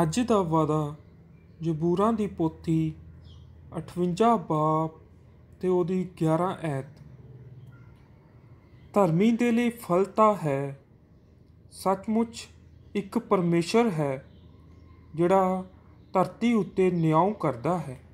ਅੱਜ ਦਾ ਵਾਦਾ ਜ਼ਬੂਰਾਂ ਦੀ ਪੋਥੀ 58 ਬਾਪ ਤੇ ਉਹਦੀ 11 ਐਤ ਧਰਮੀ ਦੇ ਲਈ ਫਲਤਾ ਹੈ ਸੱਚਮੁੱਚ ਇੱਕ ਪਰਮੇਸ਼ਰ ਹੈ ਜਿਹੜਾ ਧਰਤੀ ਉੱਤੇ ਨਿਆਂ ਕਰਦਾ ਹੈ